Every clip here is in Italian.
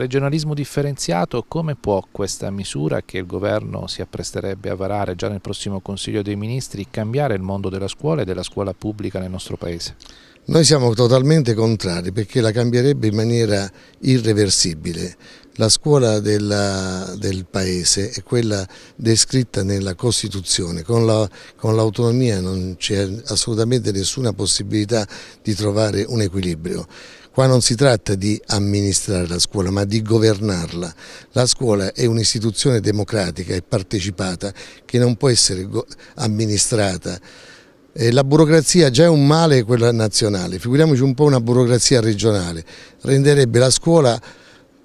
Regionalismo differenziato, come può questa misura che il governo si appresterebbe a varare già nel prossimo Consiglio dei Ministri cambiare il mondo della scuola e della scuola pubblica nel nostro Paese? Noi siamo totalmente contrari perché la cambierebbe in maniera irreversibile. La scuola della, del Paese è quella descritta nella Costituzione, con l'autonomia la, non c'è assolutamente nessuna possibilità di trovare un equilibrio. Qua non si tratta di amministrare la scuola ma di governarla. La scuola è un'istituzione democratica e partecipata che non può essere amministrata. Eh, la burocrazia già è un male quella nazionale, figuriamoci un po' una burocrazia regionale, renderebbe la scuola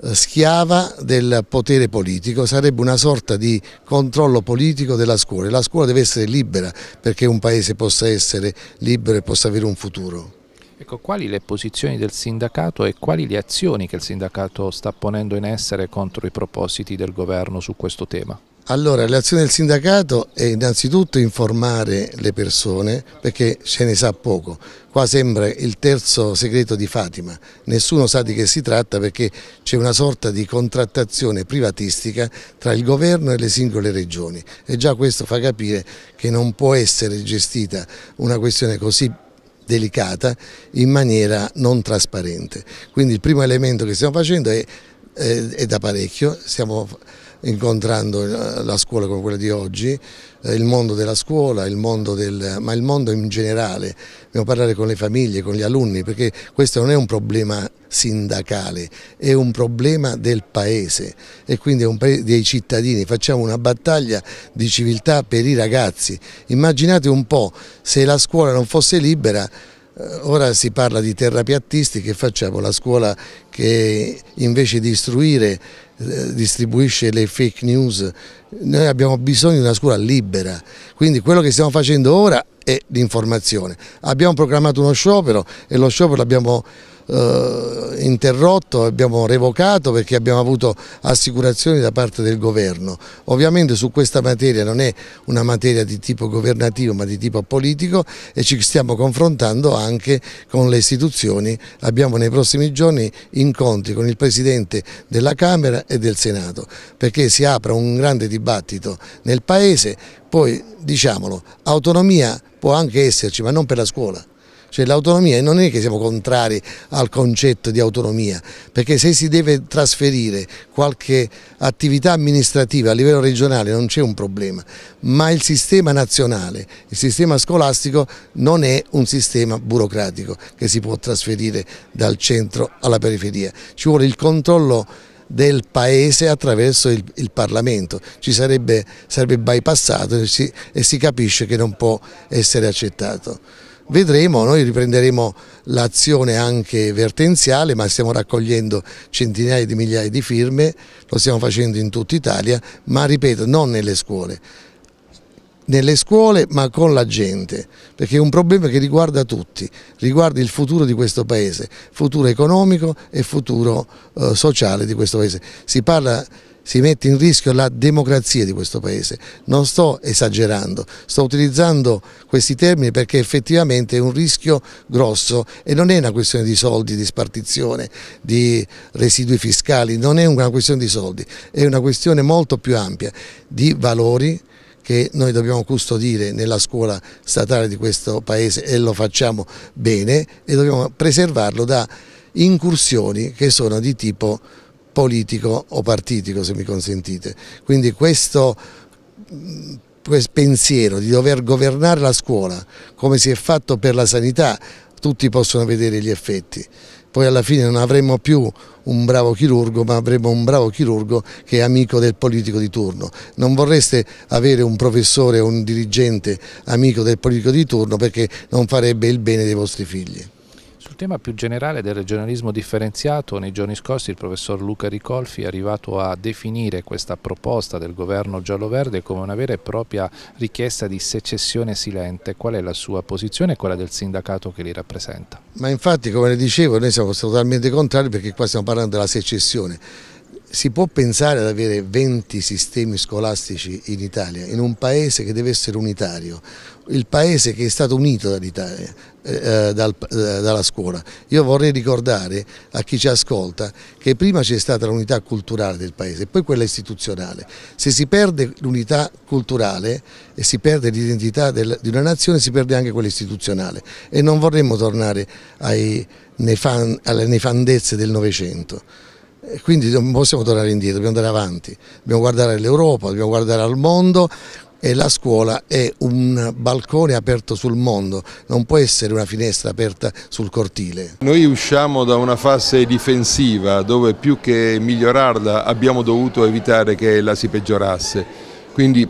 eh, schiava del potere politico, sarebbe una sorta di controllo politico della scuola. La scuola deve essere libera perché un paese possa essere libero e possa avere un futuro. Ecco, quali le posizioni del sindacato e quali le azioni che il sindacato sta ponendo in essere contro i propositi del governo su questo tema? Allora, l'azione del sindacato è innanzitutto informare le persone perché ce ne sa poco. Qua sembra il terzo segreto di Fatima, nessuno sa di che si tratta perché c'è una sorta di contrattazione privatistica tra il governo e le singole regioni e già questo fa capire che non può essere gestita una questione così delicata in maniera non trasparente. Quindi il primo elemento che stiamo facendo è, è, è da parecchio, stiamo incontrando eh, la scuola come quella di oggi, eh, il mondo della scuola, il mondo del, ma il mondo in generale, dobbiamo parlare con le famiglie, con gli alunni, perché questo non è un problema sindacale, è un problema del paese e quindi è un paese dei cittadini, facciamo una battaglia di civiltà per i ragazzi, immaginate un po' se la scuola non fosse libera eh, ora si parla di terrapiattisti, che facciamo? La scuola che invece di istruire eh, distribuisce le fake news, noi abbiamo bisogno di una scuola libera, quindi quello che stiamo facendo ora è l'informazione. Abbiamo programmato uno sciopero e lo sciopero l'abbiamo eh, interrotto, abbiamo revocato perché abbiamo avuto assicurazioni da parte del governo. Ovviamente su questa materia non è una materia di tipo governativo ma di tipo politico e ci stiamo confrontando anche con le istituzioni. Abbiamo nei prossimi giorni incontri con il Presidente della Camera e del Senato perché si apra un grande dibattito nel Paese, poi diciamolo, autonomia può anche esserci ma non per la scuola. Cioè l'autonomia non è che siamo contrari al concetto di autonomia, perché se si deve trasferire qualche attività amministrativa a livello regionale non c'è un problema, ma il sistema nazionale, il sistema scolastico non è un sistema burocratico che si può trasferire dal centro alla periferia, ci vuole il controllo del Paese attraverso il, il Parlamento, ci sarebbe, sarebbe bypassato e si, e si capisce che non può essere accettato vedremo, noi riprenderemo l'azione anche vertenziale ma stiamo raccogliendo centinaia di migliaia di firme, lo stiamo facendo in tutta Italia ma ripeto non nelle scuole nelle scuole ma con la gente, perché è un problema che riguarda tutti, riguarda il futuro di questo paese, futuro economico e futuro eh, sociale di questo paese. Si, parla, si mette in rischio la democrazia di questo paese, non sto esagerando, sto utilizzando questi termini perché effettivamente è un rischio grosso e non è una questione di soldi, di spartizione, di residui fiscali, non è una questione di soldi, è una questione molto più ampia di valori, che noi dobbiamo custodire nella scuola statale di questo paese e lo facciamo bene e dobbiamo preservarlo da incursioni che sono di tipo politico o partitico se mi consentite. Quindi questo mm, pensiero di dover governare la scuola come si è fatto per la sanità tutti possono vedere gli effetti poi alla fine non avremo più un bravo chirurgo ma avremo un bravo chirurgo che è amico del politico di turno. Non vorreste avere un professore o un dirigente amico del politico di turno perché non farebbe il bene dei vostri figli. Sul tema più generale del regionalismo differenziato, nei giorni scorsi il professor Luca Ricolfi è arrivato a definire questa proposta del governo giallo-verde come una vera e propria richiesta di secessione silente. Qual è la sua posizione e quella del sindacato che li rappresenta? Ma infatti, come le dicevo, noi siamo totalmente contrari perché qua stiamo parlando della secessione si può pensare ad avere 20 sistemi scolastici in Italia, in un paese che deve essere unitario, il paese che è stato unito dall'Italia, eh, eh dal, eh, dalla scuola. Io vorrei ricordare a chi ci ascolta che prima c'è stata l'unità culturale del paese e poi quella istituzionale. Se si perde l'unità culturale e si perde l'identità di una nazione si perde anche quella istituzionale e non vorremmo tornare ai nefan, alle nefandezze del Novecento quindi non possiamo tornare indietro, dobbiamo andare avanti, dobbiamo guardare all'Europa, dobbiamo guardare al mondo e la scuola è un balcone aperto sul mondo, non può essere una finestra aperta sul cortile. Noi usciamo da una fase difensiva dove più che migliorarla abbiamo dovuto evitare che la si peggiorasse, quindi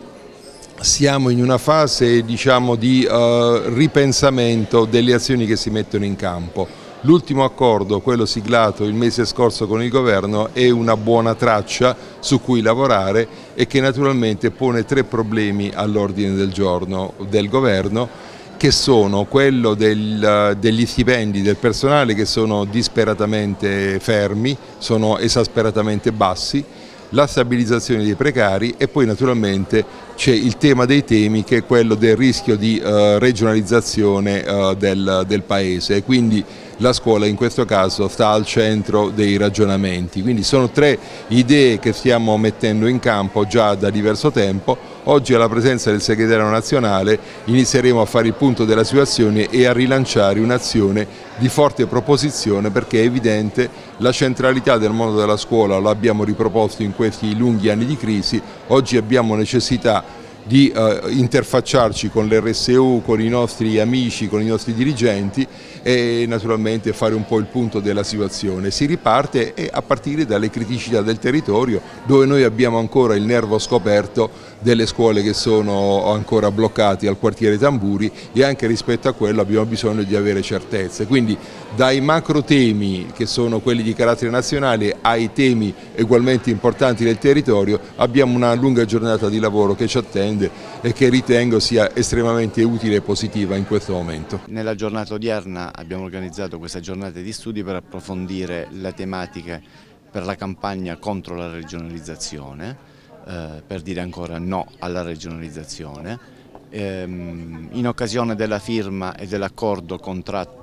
siamo in una fase diciamo, di uh, ripensamento delle azioni che si mettono in campo. L'ultimo accordo, quello siglato il mese scorso con il governo, è una buona traccia su cui lavorare e che naturalmente pone tre problemi all'ordine del giorno del governo che sono quello del, degli stipendi del personale che sono disperatamente fermi, sono esasperatamente bassi, la stabilizzazione dei precari e poi naturalmente c'è il tema dei temi che è quello del rischio di eh, regionalizzazione eh, del, del Paese. Quindi la scuola in questo caso sta al centro dei ragionamenti. Quindi sono tre idee che stiamo mettendo in campo già da diverso tempo. Oggi alla presenza del segretario nazionale inizieremo a fare il punto della situazione e a rilanciare un'azione di forte proposizione perché è evidente la centralità del mondo della scuola, lo abbiamo riproposto in questi lunghi anni di crisi, oggi abbiamo necessità di eh, interfacciarci con l'RSU, con i nostri amici, con i nostri dirigenti e naturalmente fare un po' il punto della situazione. Si riparte a partire dalle criticità del territorio dove noi abbiamo ancora il nervo scoperto delle scuole che sono ancora bloccate al quartiere Tamburi e anche rispetto a quello abbiamo bisogno di avere certezze. Quindi dai macro temi che sono quelli di carattere nazionale ai temi ugualmente importanti del territorio abbiamo una lunga giornata di lavoro che ci attende e che ritengo sia estremamente utile e positiva in questo momento. Nella giornata odierna abbiamo organizzato questa giornata di studi per approfondire le tematiche per la campagna contro la regionalizzazione eh, per dire ancora no alla regionalizzazione. Ehm, in occasione della firma e dell'accordo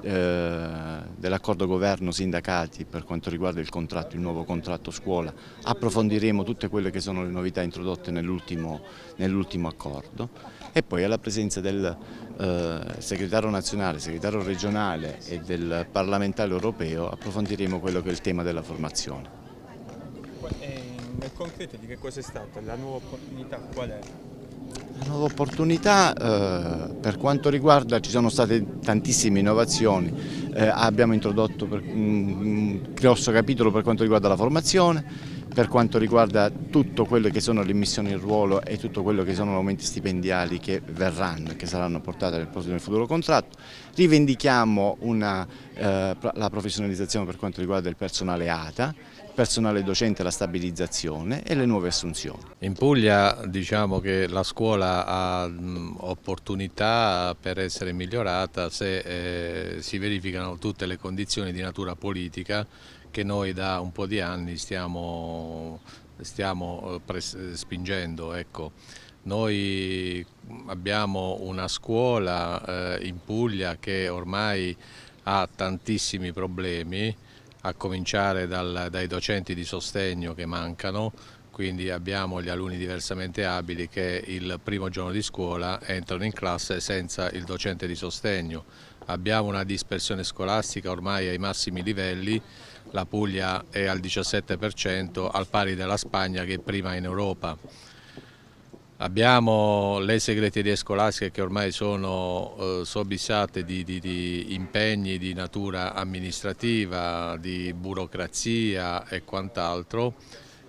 eh, dell governo-sindacati per quanto riguarda il, contratto, il nuovo contratto scuola approfondiremo tutte quelle che sono le novità introdotte nell'ultimo nell accordo e poi alla presenza del eh, segretario nazionale, segretario regionale e del parlamentare europeo approfondiremo quello che è il tema della formazione. Eh, nel concreto di che cosa è stata la nuova opportunità? Qual è? La nuova opportunità eh, per quanto riguarda ci sono state tantissime innovazioni, eh, abbiamo introdotto per, un mm, mm, grosso capitolo per quanto riguarda la formazione, per quanto riguarda tutto quello che sono le missioni in ruolo e tutto quello che sono gli aumenti stipendiali che verranno e che saranno portati nel prossimo futuro contratto. Rivendichiamo una, eh, la professionalizzazione per quanto riguarda il personale ATA, personale docente la stabilizzazione e le nuove assunzioni. In Puglia diciamo che la scuola ha opportunità per essere migliorata se eh, si verificano tutte le condizioni di natura politica che noi da un po' di anni stiamo, stiamo eh, spingendo. Ecco. Noi abbiamo una scuola eh, in Puglia che ormai ha tantissimi problemi a cominciare dal, dai docenti di sostegno che mancano, quindi abbiamo gli alunni diversamente abili che il primo giorno di scuola entrano in classe senza il docente di sostegno. Abbiamo una dispersione scolastica ormai ai massimi livelli, la Puglia è al 17% al pari della Spagna che è prima in Europa. Abbiamo le segreterie scolastiche che ormai sono eh, sobissate di, di, di, impegni di natura amministrativa, di burocrazia e quant'altro.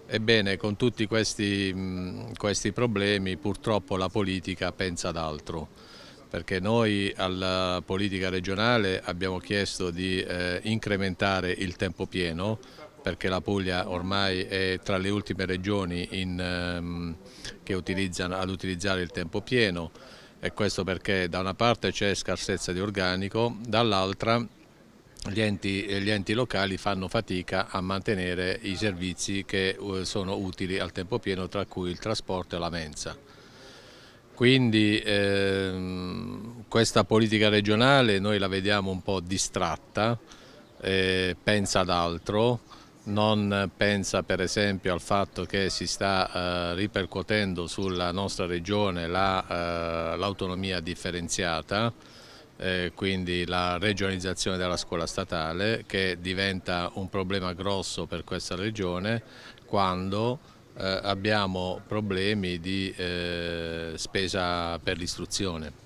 Ebbene, con tutti questi, mh, questi problemi purtroppo la politica pensa ad altro perché noi alla eh, politica regionale abbiamo chiesto di eh, incrementare il tempo pieno perché la Puglia ormai è tra le ultime regioni in, ehm, che utilizzano, ad utilizzare il tempo pieno e questo perché da una parte c'è scarsezza di organico, dall'altra gli enti, gli enti, locali fanno fatica a mantenere i servizi che eh, sono utili al tempo pieno, tra cui il trasporto e la mensa. Quindi ehm, questa politica regionale noi la vediamo un po' distratta, eh, pensa ad altro, non pensa per esempio al fatto che si sta eh, ripercuotendo sulla nostra regione l'autonomia la, eh, differenziata, eh, quindi la regionalizzazione della scuola statale che diventa un problema grosso per questa regione quando eh, abbiamo problemi di eh, spesa per l'istruzione.